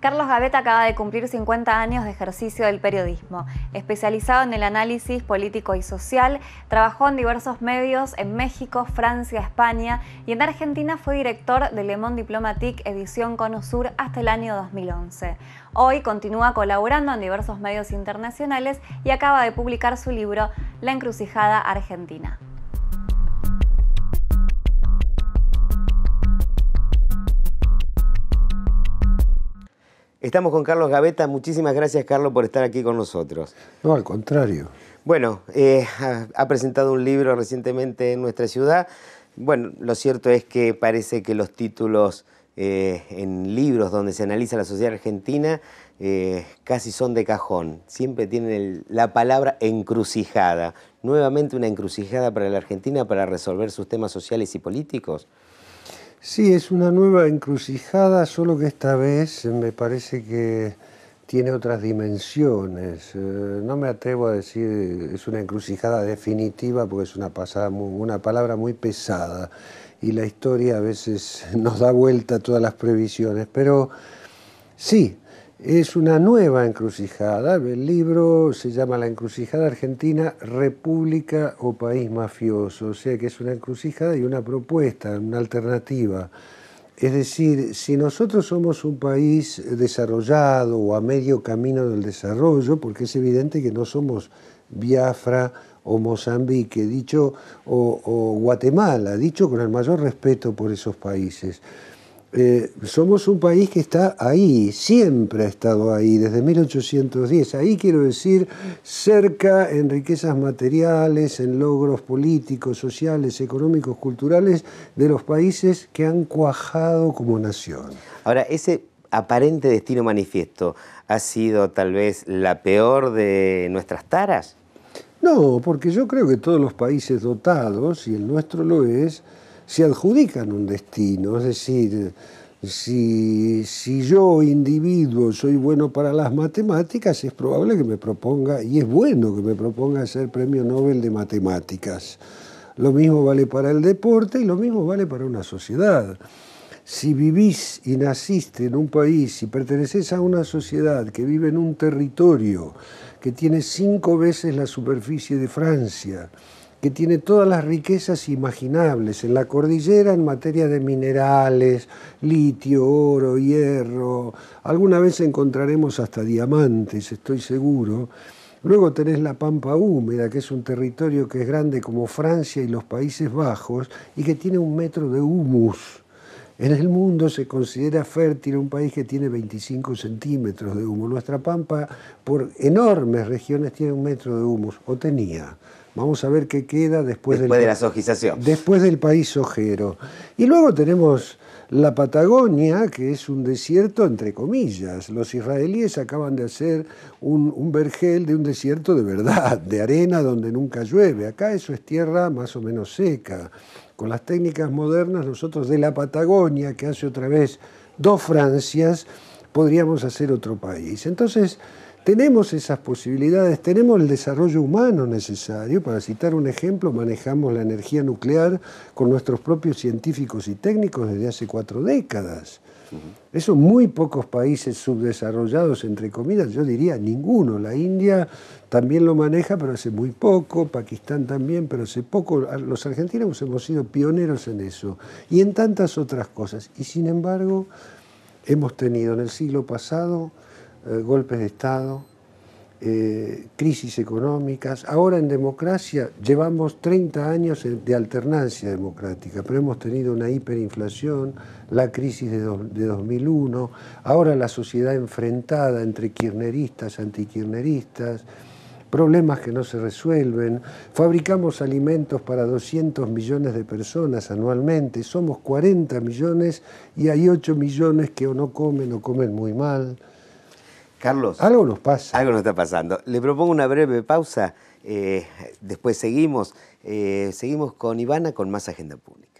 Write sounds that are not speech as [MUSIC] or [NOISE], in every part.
Carlos Gaveta acaba de cumplir 50 años de ejercicio del periodismo. Especializado en el análisis político y social, trabajó en diversos medios en México, Francia, España y en Argentina fue director de Le Monde Diplomatique edición Conosur hasta el año 2011. Hoy continúa colaborando en diversos medios internacionales y acaba de publicar su libro La encrucijada argentina. Estamos con Carlos Gaveta. Muchísimas gracias, Carlos, por estar aquí con nosotros. No, al contrario. Bueno, eh, ha presentado un libro recientemente en nuestra ciudad. Bueno, lo cierto es que parece que los títulos eh, en libros donde se analiza la sociedad argentina eh, casi son de cajón. Siempre tienen la palabra encrucijada. Nuevamente una encrucijada para la Argentina para resolver sus temas sociales y políticos. Sí, es una nueva encrucijada, solo que esta vez me parece que tiene otras dimensiones. Eh, no me atrevo a decir es una encrucijada definitiva porque es una, pasada una palabra muy pesada y la historia a veces [LAUGHS] nos da vuelta a todas las previsiones, pero sí, es una nueva encrucijada. El libro se llama La encrucijada argentina, República o País Mafioso. O sea que es una encrucijada y una propuesta, una alternativa. Es decir, si nosotros somos un país desarrollado o a medio camino del desarrollo, porque es evidente que no somos Biafra o Mozambique, dicho, o, o Guatemala, dicho con el mayor respeto por esos países. Eh, somos un país que está ahí, siempre ha estado ahí, desde 1810. Ahí quiero decir, cerca en riquezas materiales, en logros políticos, sociales, económicos, culturales, de los países que han cuajado como nación. Ahora, ese aparente destino manifiesto ha sido tal vez la peor de nuestras taras. No, porque yo creo que todos los países dotados, y el nuestro lo es, se adjudican un destino, es decir, si, yo, individuo, soy bueno para las matemáticas, es probable que me proponga, y es bueno que me proponga ser premio Nobel de matemáticas. Lo mismo vale para el deporte y lo mismo vale para una sociedad. Si vivís y naciste en un país y si perteneces a una sociedad que vive en un territorio que tiene cinco veces la superficie de Francia, que tiene todas las riquezas imaginables en la cordillera en materia de minerales, litio, oro, hierro, alguna vez encontraremos hasta diamantes, estoy seguro. Luego tenés la Pampa Húmeda, que es un territorio que es grande como Francia y los Países Bajos y que tiene un metro de humus en el mundo se considera fértil un país que tiene 25 centímetros de humo. Nuestra pampa, por enormes regiones, tiene un metro de humo, o tenía. Vamos a ver qué queda después, de la sojización. Después del país ojero. Y luego tenemos la Patagonia, que es un desierto entre comillas, los israelíes acaban de hacer un, vergel de un desierto de verdad, de arena donde nunca llueve. Acá eso es tierra más o menos seca. Con las técnicas modernas, nosotros de la Patagonia, que hace otra vez dos Francias, podríamos hacer otro país. Entonces, tenemos esas posibilidades, tenemos el desarrollo humano necesario. Para citar un ejemplo, manejamos la energía nuclear con nuestros propios científicos y técnicos desde hace cuatro décadas. Eso muy pocos países subdesarrollados, entre comillas, yo diría ninguno. La India también lo maneja, pero hace muy poco, Pakistán también, pero hace poco. Los argentinos hemos sido pioneros en eso y en tantas otras cosas. Y sin embargo, Hemos tenido en el siglo pasado eh, golpes de Estado, eh, crisis económicas. Ahora en democracia llevamos 30 años de alternancia democrática, pero hemos tenido una hiperinflación, la crisis de, 2001, ahora la sociedad enfrentada entre kirchneristas, antikirchneristas problemas que no se resuelven, fabricamos alimentos para 200 millones de personas anualmente, somos 40 millones y hay 8 millones que o no comen o comen muy mal. Carlos. Algo nos pasa. Algo nos está pasando. Le propongo una breve pausa, eh, después seguimos, eh, seguimos con Ivana con más agenda pública.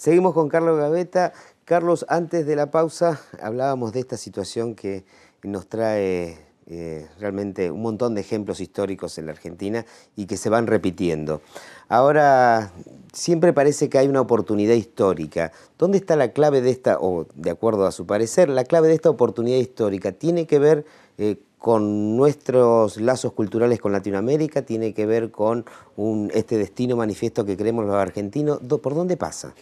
Seguimos con Carlos Gaveta. Carlos, antes de la pausa hablábamos de esta situación que nos trae eh, realmente un montón de ejemplos históricos en la Argentina y que se van repitiendo. Ahora, siempre parece que hay una oportunidad histórica. ¿Dónde está la clave de esta, o de acuerdo a su parecer, la clave de esta oportunidad histórica? ¿Tiene que ver eh, con nuestros lazos culturales con Latinoamérica? ¿Tiene que ver con este destino manifiesto que creemos los argentinos, ¿por dónde pasa?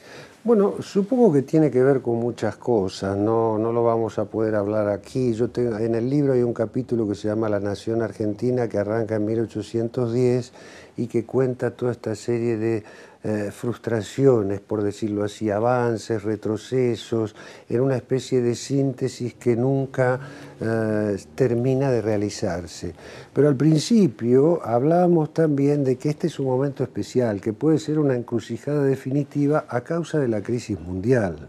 Bueno, supongo que tiene que ver con muchas cosas, no, no lo vamos a poder hablar aquí. Yo en el libro hay un capítulo que se llama La Nación Argentina, que arranca en 1810 y que cuenta toda esta serie de eh, frustraciones, por decirlo así, avances, retrocesos, en una especie de síntesis que nunca eh, termina de realizarse. Pero al principio hablábamos también de que este es un momento especial que puede ser una encrucijada definitiva a causa de la crisis mundial.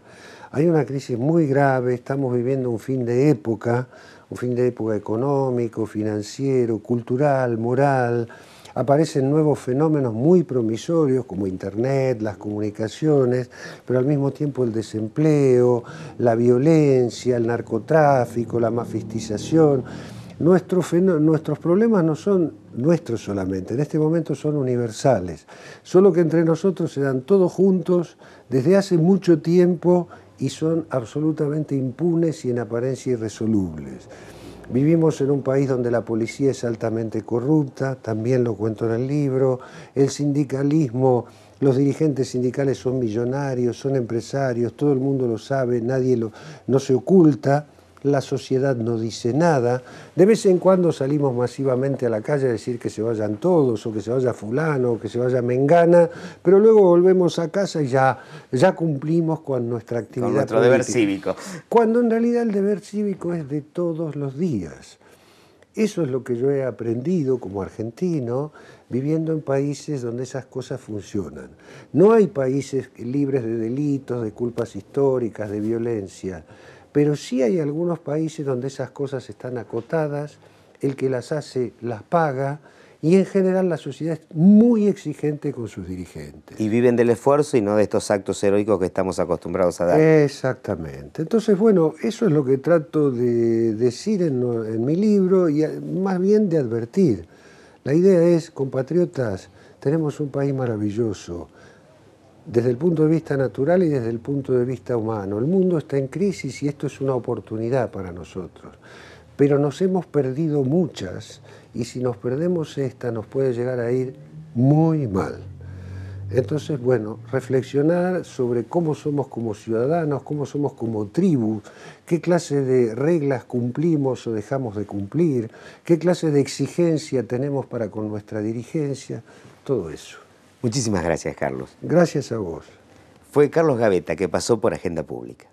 Hay una crisis muy grave, estamos viviendo un fin de época, un fin de época económico, financiero, cultural, moral. Aparecen nuevos fenómenos muy promisorios como Internet, las comunicaciones, pero al mismo tiempo el desempleo, la violencia, el narcotráfico, la mafistización Nuestros, problemas no son nuestros solamente, en este momento son universales, solo que entre nosotros se dan todos juntos desde hace mucho tiempo y son absolutamente impunes y en apariencia irresolubles. Vivimos en un país donde la policía es altamente corrupta, también lo cuento en el libro, el sindicalismo, los dirigentes sindicales son millonarios, son empresarios, todo el mundo lo sabe, nadie lo, no se oculta la sociedad no dice nada, de vez en cuando salimos masivamente a la calle a decir que se vayan todos, o que se vaya fulano, o que se vaya mengana, pero luego volvemos a casa y ya, ya cumplimos con nuestra actividad. nuestro deber cívico. Cuando en realidad el deber cívico es de todos los días. Eso es lo que yo he aprendido como argentino viviendo en países donde esas cosas funcionan. No hay países libres de delitos, de culpas históricas, de violencia pero sí hay algunos países donde esas cosas están acotadas, el que las hace las paga, y en general la sociedad es muy exigente con sus dirigentes. Y viven del esfuerzo y no de estos actos heroicos que estamos acostumbrados a dar. Exactamente. Entonces, bueno, eso es lo que trato de decir en, en mi libro y eh, más bien de advertir. La idea es, compatriotas, tenemos un país maravilloso desde el punto de vista natural y desde el punto de vista humano. El mundo está en crisis y esto es una oportunidad para nosotros. Pero nos hemos perdido muchas y si nos perdemos esta nos puede llegar a ir muy mal. Entonces, bueno, reflexionar sobre cómo somos como ciudadanos, cómo somos como tribu, qué clase de reglas cumplimos o dejamos de cumplir, qué clase de exigencia tenemos para con nuestra dirigencia, todo eso. Muchísimas gracias, Carlos. Gracias a vos. Fue Carlos Gaveta que pasó por Agenda Pública.